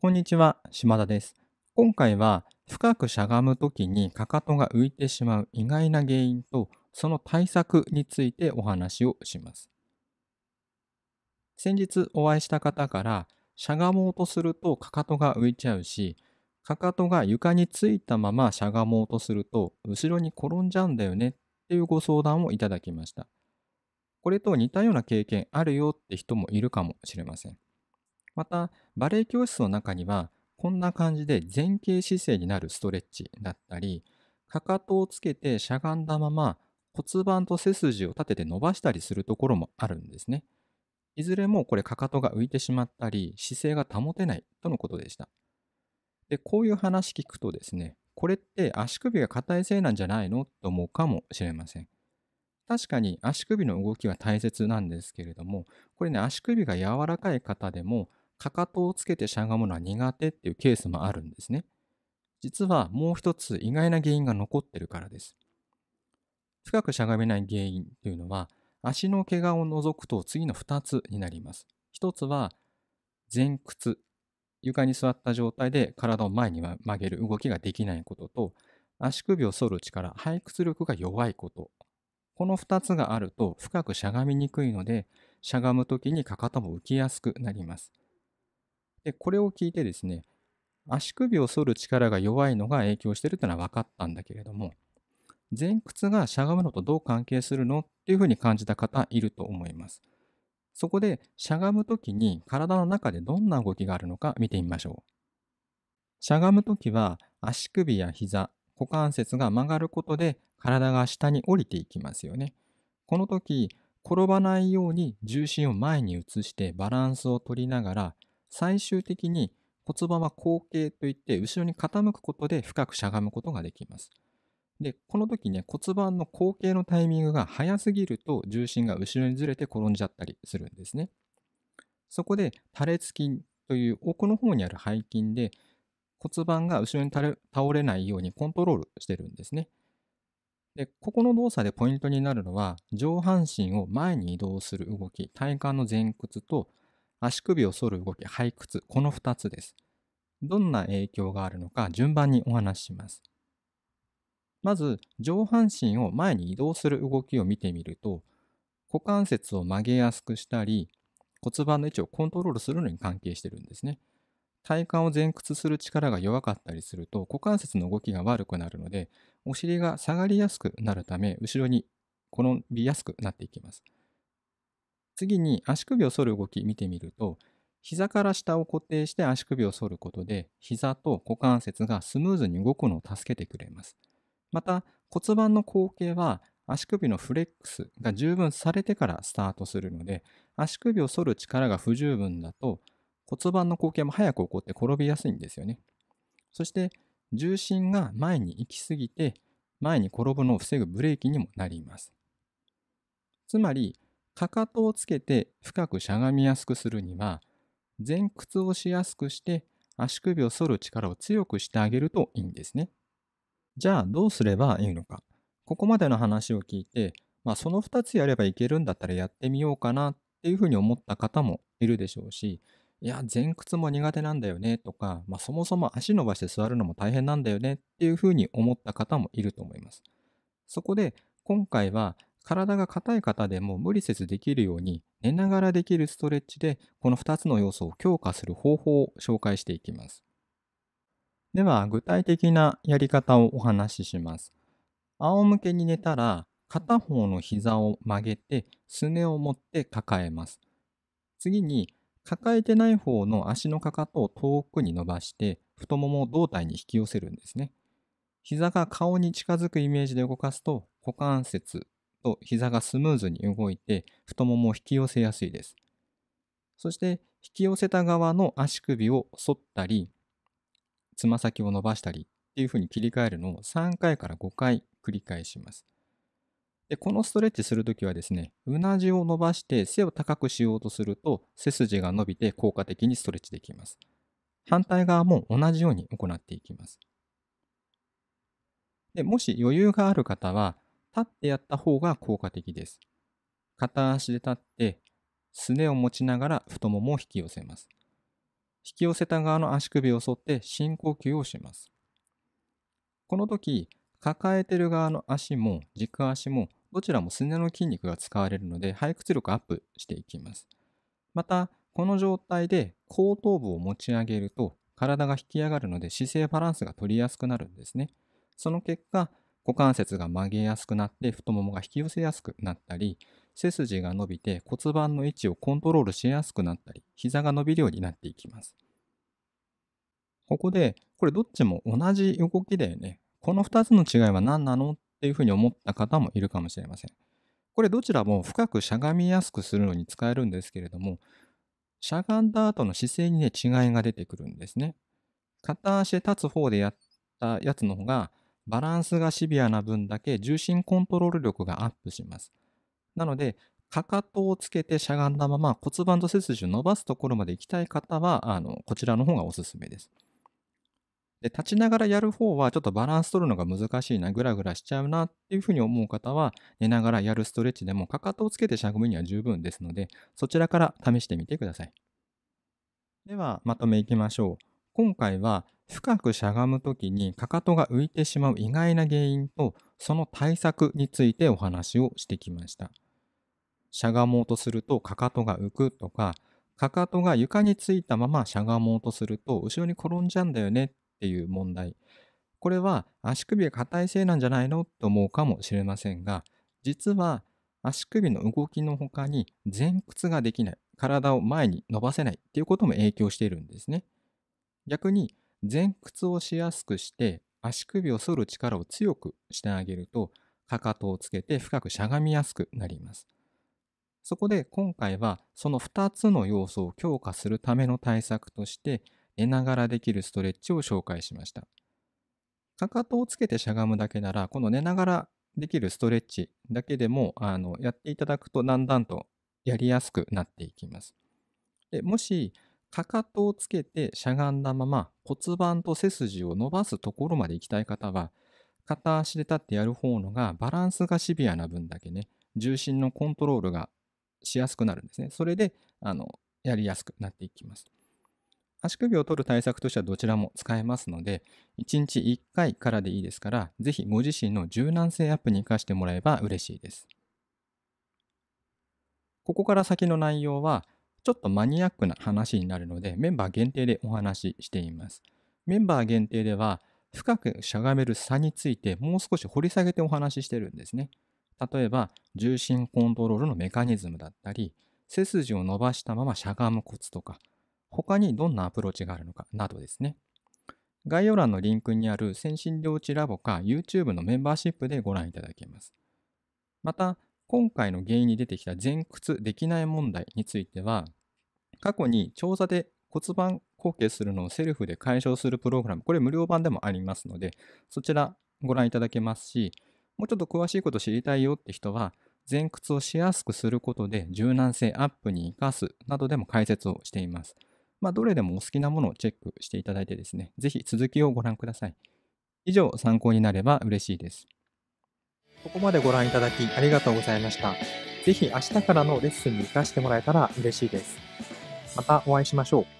こんにちは、島田です。今回は、深くしゃがむときにかかとが浮いてしまう意外な原因と、その対策についてお話をします。先日お会いした方から、しゃがもうとするとかかとが浮いちゃうし、かかとが床についたまましゃがもうとすると、後ろに転んじゃうんだよねっていうご相談をいただきました。これと似たような経験あるよって人もいるかもしれません。また、バレエ教室の中には、こんな感じで前傾姿勢になるストレッチだったり、かかとをつけてしゃがんだまま骨盤と背筋を立てて伸ばしたりするところもあるんですね。いずれもこれかかとが浮いてしまったり姿勢が保てないとのことでした。で、こういう話聞くとですね、これって足首が硬いせいなんじゃないのと思うかもしれません。確かに足首の動きは大切なんですけれども、これね、足首が柔らかい方でもかかとをつけてしゃがむのは苦手っていうケースもあるんですね。実はもう一つ意外な原因が残ってるからです。深くしゃがめない原因というのは、足の怪我を除くと次の2つになります。1つは前屈、床に座った状態で体を前に曲げる動きができないことと、足首を反る力、背屈力が弱いこと。この2つがあると深くしゃがみにくいので、しゃがむ時にかかとも浮きやすくなります。で、これを聞いてですね、足首を反る力が弱いのが影響してるっていうのは分かったんだけれども、前屈がしゃがむのとどう関係するのっていうふうに感じた方いると思います。そこでしゃがむときに体の中でどんな動きがあるのか見てみましょう。しゃがむときは足首や膝、股関節が曲がることで体が下に降りていきますよね。この時、転ばないように重心を前に移してバランスを取りながら最終的に骨盤は後傾といって後ろに傾くことで深くしゃがむことができます。で、この時ね、骨盤の後傾のタイミングが早すぎると重心が後ろにずれて転んじゃったりするんですね。そこで、多裂筋という奥の方にある背筋で骨盤が後ろに倒れないようにコントロールしてるんですね。で、ここの動作でポイントになるのは、上半身を前に移動する動き、体幹の前屈と、足首を反る動き、背屈、この2つです。どんな影響があるのか順番にお話しします。まず、上半身を前に移動する動きを見てみると、股関節を曲げやすくしたり、骨盤の位置をコントロールするのに関係してるんですね。体幹を前屈する力が弱かったりすると、股関節の動きが悪くなるので、お尻が下がりやすくなるため、後ろに転びやすくなっていきます。次に足首を反る動き見てみると、膝から下を固定して足首を反ることで、膝と股関節がスムーズに動くのを助けてくれます。また、骨盤の後傾は、足首のフレックスが十分されてからスタートするので、足首を反る力が不十分だと、骨盤の後傾も早く起こって転びやすいんですよね。そして、重心が前に行き過ぎて、前に転ぶのを防ぐブレーキにもなります。つまり、かかとをつけて深くしゃがみやすくするには前屈をしやすくして足首を反る力を強くしてあげるといいんですね。じゃあどうすればいいのか。ここまでの話を聞いて、まあ、その2つやればいけるんだったらやってみようかなっていうふうに思った方もいるでしょうし、いや、前屈も苦手なんだよねとか、まあ、そもそも足伸ばして座るのも大変なんだよねっていうふうに思った方もいると思います。そこで今回は体が硬い方でも無理せずできるように寝ながらできるストレッチでこの2つの要素を強化する方法を紹介していきます。では具体的なやり方をお話しします。仰向けに寝たら片方の膝を曲げてすねを持って抱えます。次に抱えてない方の足のかかとを遠くに伸ばして太ももを胴体に引き寄せるんですね。膝が顔に近づくイメージで動かすと股関節、と膝がスムーズに動いて太ももを引き寄せやすいです。そして引き寄せた側の足首を反ったり、つま先を伸ばしたりっていうふうに切り替えるのを3回から5回繰り返します。でこのストレッチするときはですね、うなじを伸ばして背を高くしようとすると背筋が伸びて効果的にストレッチできます。反対側も同じように行っていきます。でもし余裕がある方は立ってやった方が効果的です。片足で立って、すねを持ちながら太ももを引き寄せます。引き寄せた側の足首を沿って深呼吸をします。この時、抱えてる側の足も軸足もどちらもすねの筋肉が使われるので背屈力アップしていきます。また、この状態で後頭部を持ち上げると体が引き上がるので姿勢バランスが取りやすくなるんですね。その結果、股関節が曲げやすくなって太ももが引き寄せやすくなったり、背筋が伸びて骨盤の位置をコントロールしやすくなったり、膝が伸びるようになっていきます。ここで、これどっちも同じ動きだよね。この2つの違いは何なのっていうふうに思った方もいるかもしれません。これどちらも深くしゃがみやすくするのに使えるんですけれども、しゃがんだ後の姿勢にね、違いが出てくるんですね。片足立つ方でやったやつの方が、バランスがシビアな分だけ重心コントロール力がアップします。なので、かかとをつけてしゃがんだまま骨盤と背筋を伸ばすところまで行きたい方は、あの、こちらの方がおすすめです。で、立ちながらやる方はちょっとバランス取るのが難しいな、ぐらぐらしちゃうなっていうふうに思う方は、寝ながらやるストレッチでもかかとをつけてしゃがむには十分ですので、そちらから試してみてください。では、まとめいきましょう。今回は深くしゃがむときにかかとが浮いてしまう意外な原因とその対策についてお話をしてきました。しゃがもうとするとかかとが浮くとか、かかとが床についたまましゃがもうとすると後ろに転んじゃうんだよねっていう問題。これは足首が硬いせいなんじゃないのと思うかもしれませんが、実は足首の動きの他に前屈ができない、体を前に伸ばせないっていうことも影響しているんですね。逆に前屈をしやすくして足首を反る力を強くしてあげるとかかとをつけて深くしゃがみやすくなりますそこで今回はその2つの要素を強化するための対策として寝ながらできるストレッチを紹介しましたかかとをつけてしゃがむだけならこの寝ながらできるストレッチだけでもあのやっていただくとだんだんとやりやすくなっていきますでもしかかとをつけてしゃがんだまま骨盤と背筋を伸ばすところまで行きたい方は片足で立ってやる方のがバランスがシビアな分だけね重心のコントロールがしやすくなるんですねそれであのやりやすくなっていきます足首を取る対策としてはどちらも使えますので1日1回からでいいですからぜひご自身の柔軟性アップに生かしてもらえば嬉しいですここから先の内容はちょっとマニアックな話になるので、メンバー限定でお話ししています。メンバー限定では、深くしゃがめる差についてもう少し掘り下げてお話ししてるんですね。例えば、重心コントロールのメカニズムだったり、背筋を伸ばしたまましゃがむコツとか、他にどんなアプローチがあるのかなどですね。概要欄のリンクにある先進領地ラボか YouTube のメンバーシップでご覧いただけます。また、今回の原因に出てきた前屈できない問題については、過去に調査で骨盤後傾するのをセルフで解消するプログラム、これ無料版でもありますので、そちらご覧いただけますし、もうちょっと詳しいこと知りたいよって人は、前屈をしやすくすることで柔軟性アップに生かすなどでも解説をしています。まあ、どれでもお好きなものをチェックしていただいてですね、ぜひ続きをご覧ください。以上、参考になれば嬉しいです。ここまでご覧いただきありがとうございました。ぜひ明日からのレッスンに活かしてもらえたら嬉しいです。またお会いしましょう。